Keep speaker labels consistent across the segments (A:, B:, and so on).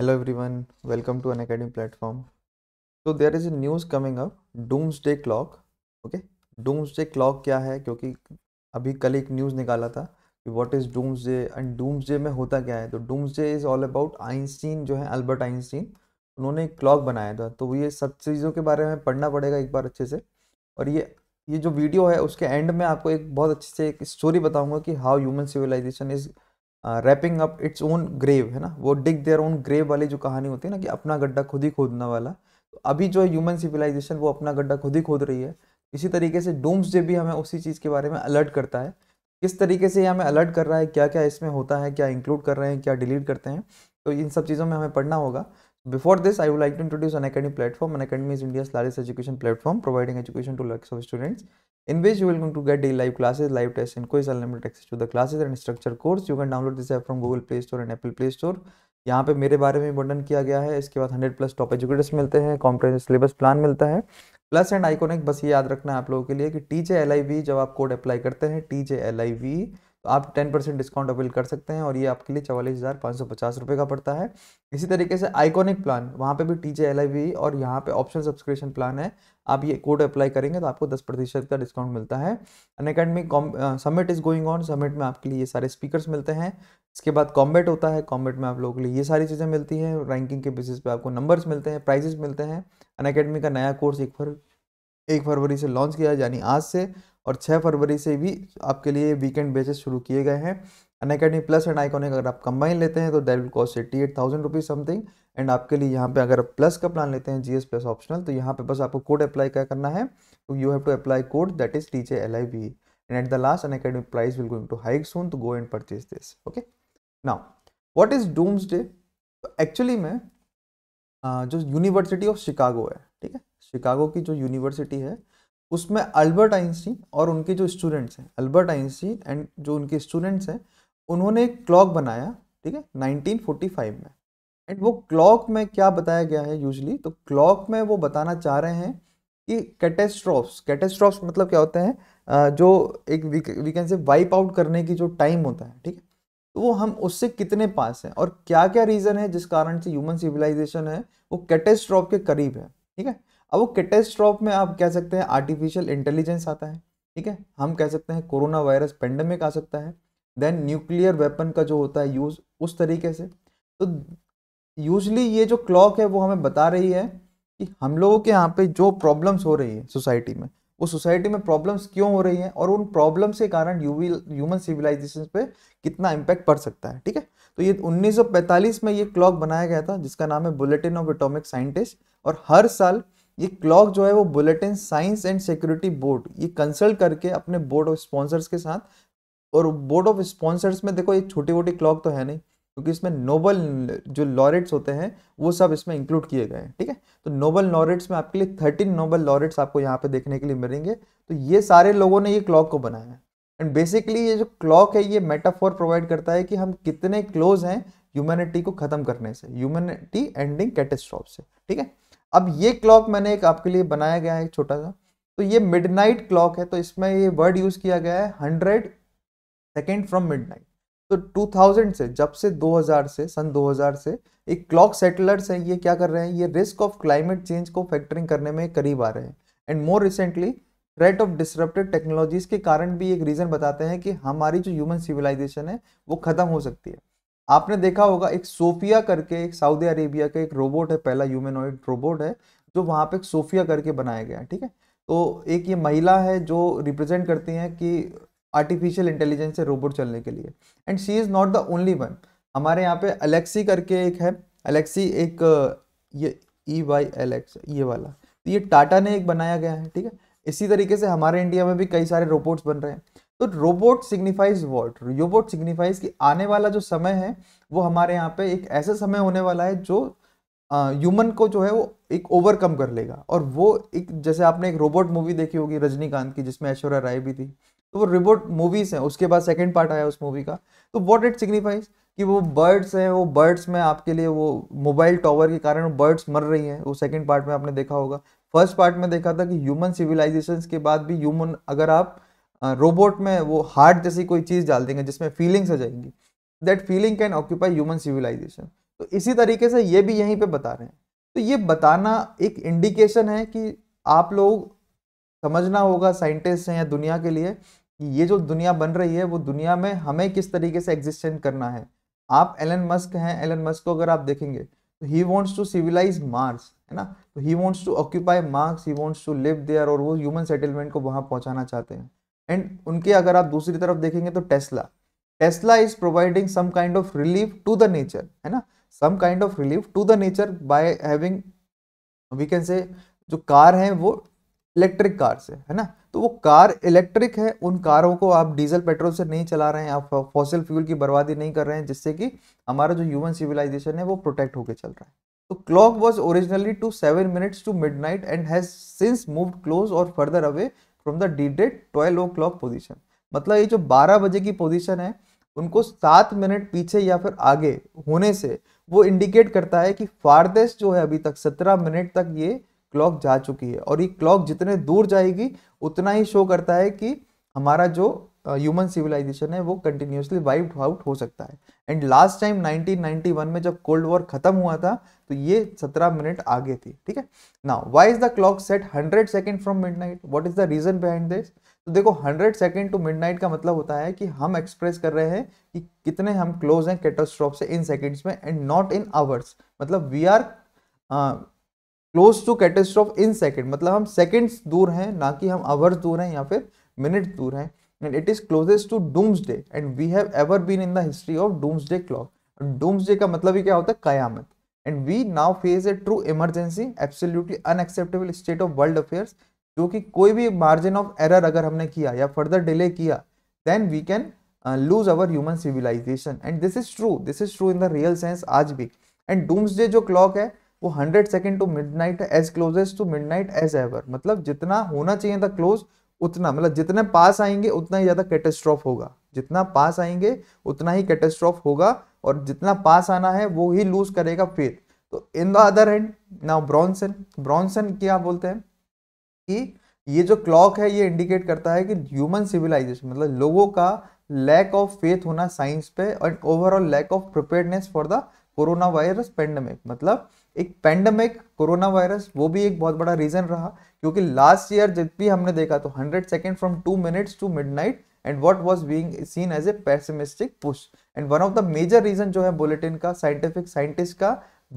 A: Hello hello everyone welcome to an academy platform so there is a news coming up doomsday clock okay doomsday clock क्या है क्योंकि अभी कल एक news निकाला था कि what is doomsday and doomsday में होता क्या है तो doomsday is all about Einstein जो है अल्बर्ट आइंस्टीन उन्होंने एक क्लॉक बनाया था तो ये सब चीज़ों के बारे में पढ़ना पड़ेगा एक बार अच्छे से और ये ये जो वीडियो है उसके एंड में आपको एक बहुत अच्छे से एक स्टोरी बताऊँगा कि how human civilization is wrapping up its own grave है ना वो डिग देयर ओन ग्रेव वाली जो कहानी होती है ना कि अपना गड्ढा खुद ही खोदना वाला तो अभी जो ह्यूमन सिविलाइजेशन वो अपना गड्ढा खुद ही खोद रही है इसी तरीके से डूम्स डे भी हमें उसी चीज़ के बारे में अलर्ट करता है किस तरीके से ये हमें अलर्ट कर रहा है क्या क्या इसमें होता है क्या इंक्लूड कर रहे हैं क्या डिलीट करते हैं तो इन सब चीज़ों में हमें पढ़ना होगा Before this, I would like to introduce an academy platform. An academy is India's largest education platform providing education to lakhs of students. In which you will going to get daily live classes, live tests, and quiz, unlimited access to the classes and structured course. You can download this app from Google Play Store and Apple Play Store. यहाँ पे मेरे बारे में वर्णन किया गया है इसके बाद 100 प्लस टॉप एजुकेटर्स मिलते हैं कॉम्प्रेंस सिलेबस प्लान मिलता है प्लस एंड आइकोनिक बस ये याद रखना है आप लोगों के लिए कि T J L I V जब आप कोड अप्लाई करते हैं T J L I V तो आप टेन परसेंट डिस्काउंट अपील कर सकते हैं और ये आपके लिए चवालीस हज़ार पाँच सौ पचास रुपये का पड़ता है इसी तरीके से आइकॉनिक प्लान वहाँ पे भी T J L I V और यहाँ पे ऑप्शन सब्सक्रिप्शन प्लान है आप ये कोड अप्लाई करेंगे तो आपको दस प्रतिशत का डिस्काउंट मिलता है Unacademy summit is going on summit में आपके लिए ये सारे स्पीकर्स मिलते हैं इसके बाद कॉम्बेट होता है कॉम्बेट में आप लोगों के लिए ये सारी चीज़ें मिलती हैं रैंकिंग के बेसिस पर आपको नंबर्स मिलते हैं प्राइजेस मिलते हैं अन अकेडमी का नया कोर्स एक फर एक फरवरी से लॉन्च किया यानी आज से और 6 फरवरी से भी आपके लिए वीकेंड बेचेस शुरू किए गए हैं Unacademy plus and iconic अगर आप कंबाइन लेते हैं तो that will cost eighty eight thousand rupees something and आपके लिए यहाँ पे अगर प्लस का प्लान लेते हैं जीएस प्लस ऑप्शनल तो यहाँ पे बस आपको कोड अप्लाई क्या करना है तो you have to apply code that is T J L I B and at the last Unacademy price will going to hike soon to go and purchase this okay now what is doomsday actually में जो university of Chicago है ठीक है Chicago की जो university है उसमें Albert Einstein और उनके जो स्टूडेंट्स हैं अल्बर्ट आइंस्टीन एंड जो उनके स्टूडेंट्स हैं उन्होंने एक क्लॉक बनाया ठीक है 1945 में एंड वो क्लॉक में क्या बताया गया है यूजली तो क्लॉक में वो बताना चाह रहे हैं कि कैटेस्ट्रॉफ्स कैटेस्ट्रॉफ्स मतलब क्या होते हैं जो एक we can say wipe out करने की जो टाइम होता है ठीक है तो वो हम उससे कितने पास हैं और क्या क्या रीज़न है जिस कारण से ह्यूमन सिविलाइजेशन है वो कैटेस्ट्रॉफ के करीब है ठीक है अब वो कैटेस्ट्रॉफ में आप कह सकते हैं आर्टिफिशियल इंटेलिजेंस आता है ठीक है हम कह सकते हैं कोरोना वायरस पेंडेमिक आ सकता है देन न्यूक्लियर वेपन का जो होता है यूज़ उस तरीके से तो यूजली ये जो क्लॉक है वो हमें बता रही है कि हम लोगों के यहाँ पे जो प्रॉब्लम्स हो रही है सोसाइटी में वो सोसाइटी में प्रॉब्लम्स क्यों हो रही हैं और उन प्रॉब्लम्स के कारण ह्यूमन सिविलाइजेशन पे कितना इम्पैक्ट पड़ सकता है ठीक है तो ये 1945 में ये क्लॉक बनाया गया था जिसका नाम है बुलेटिन ऑफ एटॉमिक साइंटिस्ट और हर साल ये क्लॉक जो है वो bulletin science and security board ये कंसल्ट करके अपने बोर्ड ऑफ स्पॉन्सर्स के साथ और बोर्ड ऑफ स्पॉन्सर्स में देखो ये छोटी मोटी क्लॉक तो है नहीं क्योंकि इसमें नोबल जो लॉरेट्स होते हैं वो सब इसमें इंक्लूड किए गए हैं ठीक है तो नोबल लॉरेट्स में आपके लिए थर्टीन नोबल लॉरेट्स आपको यहाँ पे देखने के लिए मिलेंगे तो ये सारे लोगों ने ये क्लॉक को बनाया है एंड बेसिकली ये जो क्लॉक है ये मेटाफोर प्रोवाइड करता है कि हम कितने क्लोज हैं ह्यूमैनिटी को ख़त्म करने से ह्यूमैनिटी एंडिंग कैटेस्ट्रॉफ से ठीक है अब ये क्लॉक मैंने एक आपके लिए बनाया गया है छोटा सा तो ये मिडनाइट क्लॉक है तो इसमें ये वर्ड यूज़ किया गया है हंड्रेड सेकेंड फ्रॉम मिडनाइट तो 2000 से जब से 2000 से सन 2000 से एक क्लॉक सेटलर्स हैं ये क्या कर रहे हैं ये रिस्क ऑफ क्लाइमेट चेंज को फैक्टरिंग करने में करीब आ रहे हैं and more recently threat of disrupted technologies के कारण भी एक रीज़न बताते हैं कि हमारी जो ह्यूमन सिविलाइजेशन है वो ख़त्म हो सकती है आपने देखा होगा एक सोफिया करके एक सऊदी अरेबिया का एक रोबोट है पहला ह्यूमेनॉइड रोबोट है जो वहाँ पे एक सोफिया करके बनाया गया है ठीक है तो एक ये महिला है जो रिप्रेजेंट करती हैं कि आर्टिफिशियल इंटेलिजेंस से रोबोट चलने के लिए and she is not the only one हमारे यहाँ पे अलेक्सी करके एक है अलेक्सी एक ये ई वाई एलेक्स ये वाला तो ये टाटा ने एक बनाया गया है ठीक है इसी तरीके से हमारे इंडिया में भी कई सारे रोबोट्स बन रहे हैं तो robot signifies what robot signifies कि आने वाला जो समय है वो हमारे यहाँ पे एक ऐसा समय होने वाला है जो ह्यूमन को जो है वो एक ओवरकम कर लेगा और वो एक जैसे आपने एक रोबोट मूवी देखी होगी रजनीकांत की जिसमें ऐश्वर्या राय भी थी तो वो रोबोट मूवीज हैं उसके बाद सेकेंड पार्ट आया उस मूवी का तो वॉट इट सिग्निफाइज कि वो बर्ड्स हैं वो बर्ड्स में आपके लिए वो मोबाइल टावर के कारण बर्ड्स मर रही हैं वो सेकेंड पार्ट में आपने देखा होगा फर्स्ट पार्ट में देखा था कि ह्यूमन सिविलाइजेशन के बाद भी ह्यूमन अगर आप रोबोट में वो हार्ट जैसी कोई चीज़ डाल देंगे जिसमें फीलिंग्स आ जाएंगी that feeling can occupy human civilization तो इसी तरीके से ये भी यहीं पे बता रहे हैं तो ये बताना एक इंडिकेशन है कि आप लोग समझना होगा साइंटिस्ट हैं या दुनिया के लिए कि ये जो दुनिया बन रही है वो दुनिया में हमें किस तरीके से एग्जिस्टेंट करना है आप एलन मस्क हैं एलन मस्क को अगर आप देखेंगे तो he wants to civilize Mars है ना तो he wants to occupy Mars he wants to live there और वो ह्यूमन सेटलमेंट को वहाँ पहुँचाना चाहते हैं एंड उनके अगर आप दूसरी तरफ देखेंगे तो Tesla Tesla is providing some kind of relief to the nature है ना some kind of relief to the nature by having we can say जो कार है वो इलेक्ट्रिक कार से है ना तो वो कार इलेक्ट्रिक है उन कारों को आप डीजल पेट्रोल से नहीं चला रहे हैं आप फॉसिल फ्यूल की बर्बादी नहीं कर रहे हैं जिससे कि हमारा जो ह्यूमन सिविलाइजेशन है वो प्रोटेक्ट होकर चल रहा है तो clock was originally to seven minutes to midnight and has since move close और further away from the D date twelve o'clock position मतलब ये जो बारह बजे की पोजिशन है उनको सात मिनट पीछे या फिर आगे होने से वो इंडिकेट करता है कि फारदेस्ट जो है अभी तक सत्रह मिनट तक ये क्लॉक जा चुकी है और ये क्लॉक जितने दूर जाएगी उतना ही शो करता है कि हमारा जो ह्यूमन सिविलाइजेशन है वो कंटिन्यूसली वाइप आउट हो सकता है एंड लास्ट टाइम 1991 में जब कोल्ड वॉर खत्म हुआ था तो ये 17 मिनट आगे थी ठीक है now why is the clock set 100 second from midnight what is the reason behind this तो देखो 100 सेकंड टू मिडनाइट का मतलब होता है कि हम एक्सप्रेस कर रहे हैं कि कितने हम क्लोज हैं कैटोस्ट्रॉप से इन सेकेंड्स में एंड नॉट इन आवर्स मतलब we are close to catastrophe in second मतलब हम सेकेंड्स दूर हैं ना कि हम आवर्स दूर हैं या फिर मिनट दूर हैं and it is closest to doomsday and we have ever been in the history of doomsday clock doomsday का मतलब ही क्या होता है कयामत and we now face a true emergency absolutely unacceptable state of world affairs जो कि कोई भी मार्जिन ऑफ एरर अगर हमने किया या फर्दर डिले किया then we can lose our human civilization and this is true this is true in the real sense आज भी एंड डूम्सडे जो क्लॉक है वो hundred second to midnight as closest to midnight as ever मतलब जितना होना चाहिए था क्लोज उतना मतलब जितने पास आएंगे उतना ही ज़्यादा कैटेस्ट्रॉफ होगा जितना पास आएंगे उतना ही कैटेस्ट्रॉफ होगा और जितना पास आना है वो ही लूज करेगा फेथ तो in the other hand now Bronson Bronson क्या बोलते हैं कि ये जो क्लॉक है ये इंडिकेट करता है कि ह्यूमन सिविलाइजेशन मतलब लोगों का लैक ऑफ फेथ होना साइंस पे and overall lack of preparedness for the corona virus pandemic मतलब एक पैंडमिक कोरोना वायरस वो भी एक बहुत बड़ा रीजन रहा क्योंकि लास्ट ईयर जब भी हमने देखा तो 100 second from two minutes to midnight and what was being seen as a pessimistic push and one of the major reason जो है बुलेटिन का साइंटिफिक साइंटिस्ट का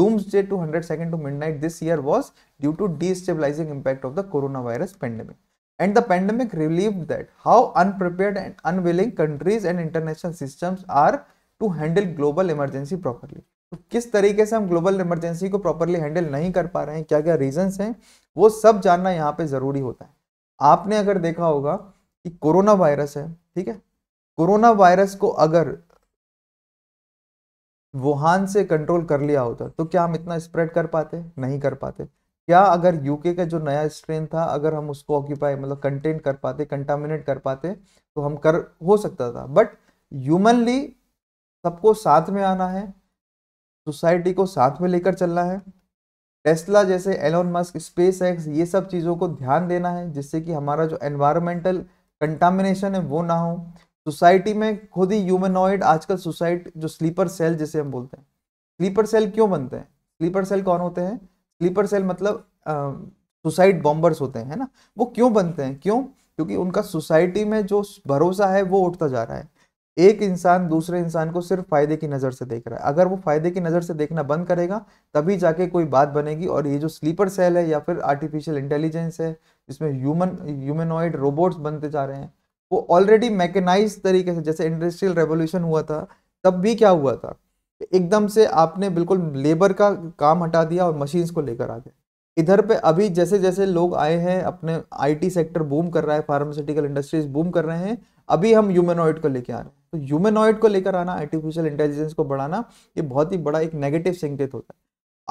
A: doomsday two hundred second to midnight this year was due to stabilising impact of the corona virus pandemic and the pandemic reveal that how unprepared and unwilling countries and international systems are to handle global emergency properly तो किस तरीके से हम global emergency को properly handle नहीं कर पा रहे हैं क्या क्या रीजंस हैं वो सब जानना यहाँ पे ज़रूरी होता है आपने अगर देखा होगा कि कोरोना वायरस है ठीक है कोरोना वायरस को अगर वुहान से कंट्रोल कर लिया होता तो क्या हम इतना स्प्रेड कर पाते नहीं कर पाते क्या अगर यूके का जो नया स्ट्रेन था अगर हम उसको ऑक्यूपाई मतलब कंटेन कर पाते कंटामिनेट कर पाते तो हम कर हो सकता था बट ह्यूमनली सबको साथ में आना है सोसाइटी को साथ में लेकर चलना है टेस्ला जैसे एलोन मस्क स्पेस एक्स ये सब चीज़ों को ध्यान देना है जिससे कि हमारा जो एनवायरमेंटल कंटामिनेशन है वो ना हो सोसाइटी में खुद ही ह्यूमेनॉइड आजकल सोसाइटी जो स्लीपर सेल जिसे हम बोलते हैं स्लीपर सेल क्यों बनते हैं स्लीपर सेल कौन होते हैं स्लीपर सेल मतलब सुसाइड बॉम्बर्स होते हैं है ना वो क्यों बनते हैं क्यों क्योंकि उनका सोसाइटी में जो भरोसा है वो उठता जा रहा है एक इंसान दूसरे इंसान को सिर्फ फायदे की नज़र से देख रहा है अगर वो फायदे की नज़र से देखना बंद करेगा तभी जाके कोई बात बनेगी और ये जो स्लीपर सेल है या फिर आर्टिफिशियल इंटेलिजेंस है जिसमें ह्यूमन ह्यूमेनॉइड रोबोट्स बनते जा रहे हैं वो ऑलरेडी मैकेनाइज तरीके से जैसे इंडस्ट्रियल रेवोल्यूशन हुआ था तब भी क्या हुआ था एकदम से आपने बिल्कुल लेबर का काम हटा दिया और मशीन्स को लेकर आ गए इधर पे अभी जैसे जैसे लोग आए हैं अपने आईटी सेक्टर बूम कर रहा है फार्मास्यूटिकल इंडस्ट्रीज बूम कर रहे हैं अभी हम ह्यूमेनॉइड को लेकर आ रहे हैं तो ह्यूमेनॉइड को लेकर आना आर्टिफिशियल इंटेलिजेंस को बढ़ाना ये बहुत ही बड़ा एक नेगेटिव संकेत होता है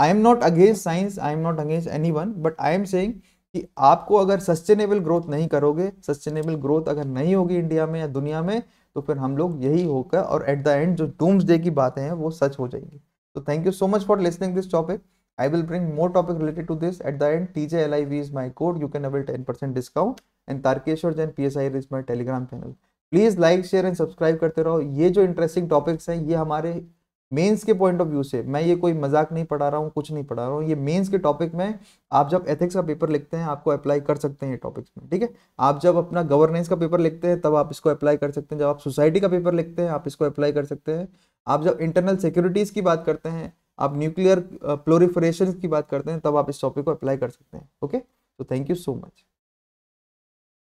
A: I am not against science I am not against anyone but I am saying कि आपको अगर सस्टेनेबल ग्रोथ नहीं करोगे सस्टेनेबल ग्रोथ अगर नहीं होगी इंडिया में या दुनिया में तो फिर हम लोग यही होकर और एट द एंड जो डूम्स डे की बातें हैं वो सच हो जाएंगी तो thank you so much for listening this topic I will bring more topic related to this at the end TJ L I V is my code you can avail ten percent discount and Tarkeshwar Jain P S I rise my Telegram channel please like share and subscribe करते रहो ये जो interesting topics हैं ये हमारे mains के point of view से मैं ये कोई मजाक नहीं पढ़ा रहा हूँ कुछ नहीं पढ़ा रहा हूँ ये मेंस के टॉपिक में आप जब एथिक्स का पेपर लिखते हैं आपको अप्लाई कर सकते हैं ये टॉपिक्स में ठीक है आप जब अपना गवर्नेंस का पेपर लिखते हैं तब आप इसको अप्लाई कर सकते हैं जब आप सोसाइटी का पेपर लिखते हैं आप इसको अप्लाई कर सकते हैं आप जब इंटरनल सिक्योरिटीज़ की बात करते हैं आप न्यूक्लियर प्लोरिफरेशन की बात करते हैं तब आप इस टॉपिक को अप्लाई कर सकते हैं ओके तो थैंक यू सो मच